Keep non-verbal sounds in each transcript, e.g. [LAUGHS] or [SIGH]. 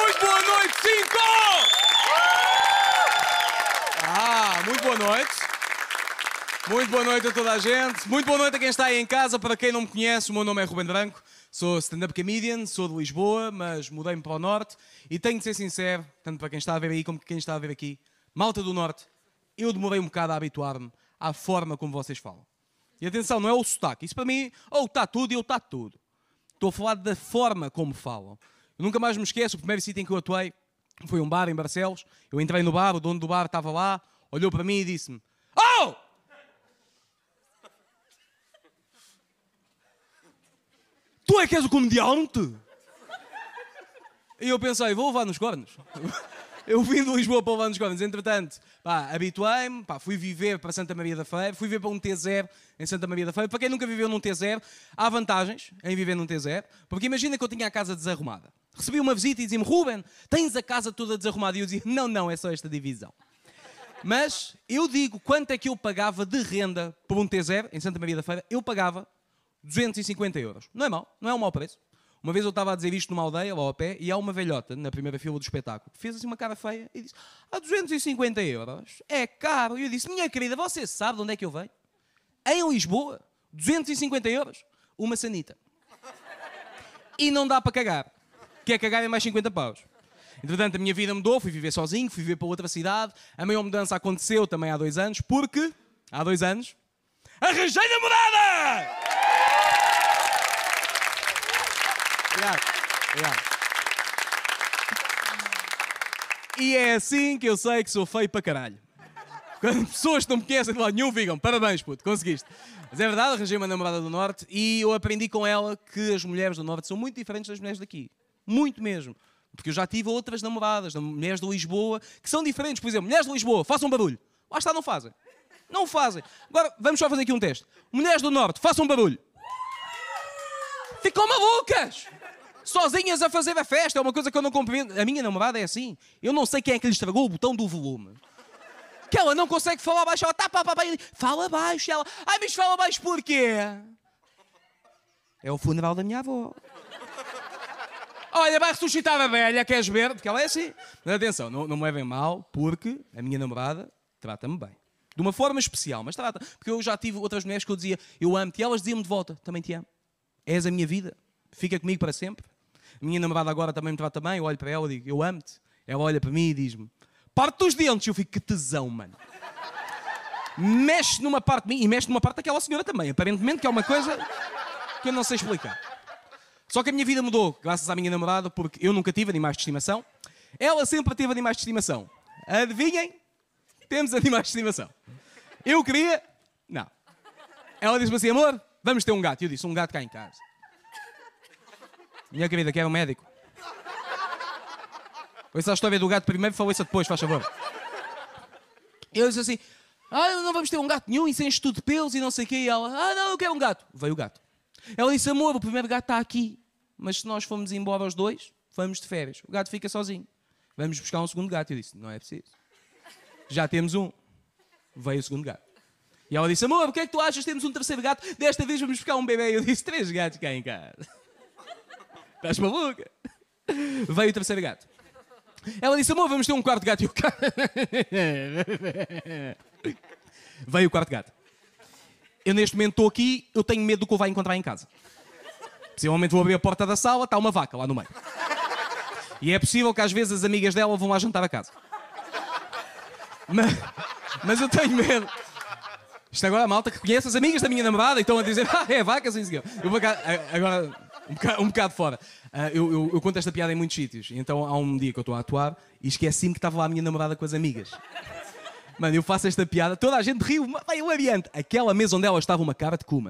Muito boa noite, cinco! Ah, muito boa noite. Muito boa noite a toda a gente. Muito boa noite a quem está aí em casa. Para quem não me conhece, o meu nome é Ruben Branco. Sou stand-up comedian, sou de Lisboa, mas mudei-me para o Norte. E tenho de ser sincero, tanto para quem está a ver aí como para quem está a ver aqui, malta do Norte, eu demorei um bocado a habituar-me à forma como vocês falam. E atenção, não é o sotaque. Isso para mim, ou está tudo e ou está tudo. Estou a falar da forma como falam. Eu nunca mais me esqueço, o primeiro sítio em que eu atuei foi um bar em Barcelos. Eu entrei no bar, o dono do bar estava lá, olhou para mim e disse-me: Oh! Tu é que és o comediante? E eu pensei, vou levar nos cornos. [LAUGHS] Eu vim de Lisboa para levar nos cornos. Entretanto, pá, habituei-me, pá, fui viver para Santa Maria da Feira, fui viver para um T0 em Santa Maria da Feira. Para quem nunca viveu num T0, há vantagens em viver num T0, porque imagina que eu tinha a casa desarrumada recebi uma visita e dizia-me: Ruben, tens a casa toda desarrumada. E eu dizia: Não, não, é só esta divisão. Mas eu digo quanto é que eu pagava de renda por um T0 em Santa Maria da Feira. Eu pagava 250 euros. Não é mau, não é um mau preço. Uma vez eu estava a dizer isto numa aldeia, lá ao pé, e há uma velhota na primeira fila do espetáculo que fez assim uma cara feia e disse: A 250 euros é caro. E eu disse: Minha querida, você sabe de onde é que eu venho? Em Lisboa, 250 euros, uma sanita. E não dá para cagar. Que é cagar em mais 50 paus. Entretanto, a minha vida mudou, fui viver sozinho, fui viver para outra cidade. A maior mudança aconteceu também há dois anos, porque há dois anos arranjei namorada! Obrigado. Obrigado. E é assim que eu sei que sou feio para caralho. Quando pessoas que não tipo, me oh, conhecem de lado nenhum digam parabéns, puto, conseguiste. Mas é verdade, arranjei uma namorada do Norte e eu aprendi com ela que as mulheres do Norte são muito diferentes das mulheres daqui muito mesmo. Porque eu já tive outras namoradas, mulheres de Lisboa, que são diferentes. Por exemplo, mulheres de Lisboa, façam barulho. Lá está, não fazem. Não fazem. Agora, vamos só fazer aqui um teste. Mulheres do Norte, façam barulho. Ficam malucas! Sozinhas a fazer a festa, é uma coisa que eu não compreendo. A minha namorada é assim. Eu não sei quem é que lhe estragou o botão do volume. Que ela não consegue falar baixo, ela está pá, pá, pá, e fala baixo. ela, ai, mas fala baixo porquê? É o funeral da minha avó. Olha, vai ressuscitar a velha, queres ver? Porque ela é assim. Mas atenção, não, não me levem mal, porque a minha namorada trata-me bem. De uma forma especial, mas trata. Porque eu já tive outras mulheres que eu dizia, eu amo-te, e elas diziam-me de volta, também te amo. És a minha vida, fica comigo para sempre. A minha namorada agora também me trata bem, eu olho para ela e digo, eu amo-te. Ela olha para mim e diz-me, parte dos dentes. Eu fico, que tesão, mano. mexe numa parte de mim e mexe numa parte daquela senhora também. Aparentemente que é uma coisa que eu não sei explicar. Só que a minha vida mudou, graças à minha namorada, porque eu nunca tive animais de estimação. Ela sempre teve animais de estimação. Adivinhem? Temos animais de estimação. Eu queria. Não. Ela disse-me assim: amor, vamos ter um gato. Eu disse: um gato cá em casa. Minha querida, quer um médico? só a história do gato primeiro, falou se depois, faz favor. Eu disse assim: ah, não vamos ter um gato nenhum, isso sem estudo de pelos e não sei o quê. E ela: ah, não, eu quero um gato. Veio o gato. Ela disse: Amor, o primeiro gato está aqui. Mas se nós formos embora os dois, vamos de férias. O gato fica sozinho. Vamos buscar um segundo gato. Eu disse: Não é preciso. Já temos um. Veio o segundo gato. E ela disse: Amor, o que é que tu achas? Temos um terceiro gato. Desta vez vamos buscar um bebê. Eu disse: Três gatos cá em casa. [LAUGHS] Estás maluca? Veio o terceiro gato. Ela disse: Amor, vamos ter um quarto gato. E o cara. [LAUGHS] Veio o quarto gato. Eu neste momento estou aqui, eu tenho medo do que eu vou encontrar em casa. Possivelmente vou abrir a porta da sala, está uma vaca lá no meio. E é possível que às vezes as amigas dela vão lá jantar a casa. Mas, mas eu tenho medo. Isto agora a malta que conhece as amigas da minha namorada e estão a dizer, [LAUGHS] ah, é vaca, sim senhor. Eu vou cá, agora, um bocado, um bocado fora. Ah, eu, eu, eu, conto esta piada em muitos sítios. Então há um dia que eu estou a atuar e esqueci-me que estava lá a minha namorada com as amigas. Mano, eu faço esta piada, toda a gente riu, vai eu adiante. Aquela mesa onde ela estava, uma cara de cu,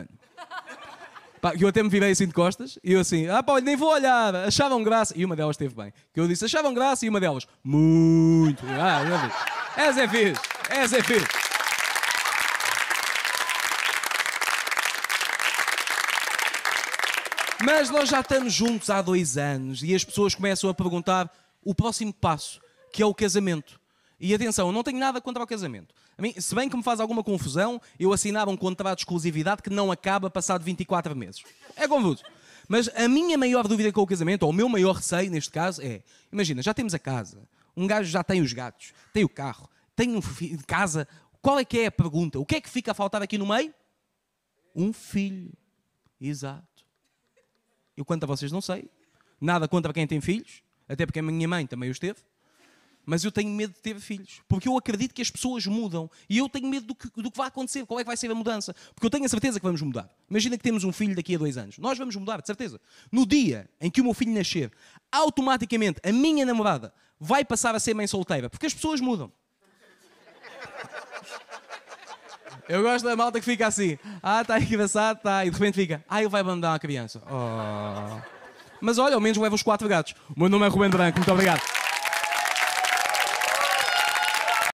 que eu até me virei assim de costas e eu assim, ah pá, olha, nem vou olhar, achavam graça. E uma delas esteve bem. Que eu disse, achavam graça e uma delas, muito. Ah, já vi. Essa é fixe, essa é fixe. Mas nós já estamos juntos há dois anos e as pessoas começam a perguntar o próximo passo, que é o casamento. E atenção, eu não tenho nada contra o casamento. Mim, se bem que me faz alguma confusão, eu assinava um contrato de exclusividade que não acaba passado 24 meses. É confuso. Mas a minha maior dúvida com o casamento, ou o meu maior receio neste caso, é: imagina, já temos a casa, um gajo já tem os gatos, tem o carro, tem um filho casa. Qual é que é a pergunta? O que é que fica a faltar aqui no meio? Um filho. Exato. Eu quanto a vocês não sei. Nada contra quem tem filhos, até porque a minha mãe também os teve mas eu tenho medo de ter filhos, porque eu acredito que as pessoas mudam e eu tenho medo do que, do que vai acontecer, qual é que vai ser a mudança, porque eu tenho a certeza que vamos mudar. Imagina que temos um filho daqui a dois anos, nós vamos mudar, de certeza. No dia em que o meu filho nascer, automaticamente a minha namorada vai passar a ser mãe solteira, porque as pessoas mudam. Eu gosto da malta que fica assim, ah, está engraçado, está, e de repente fica, ah, ele vai abandonar a criança. Oh. Mas olha, ao menos leva os quatro gatos. O meu nome é Rubén Branco, muito obrigado.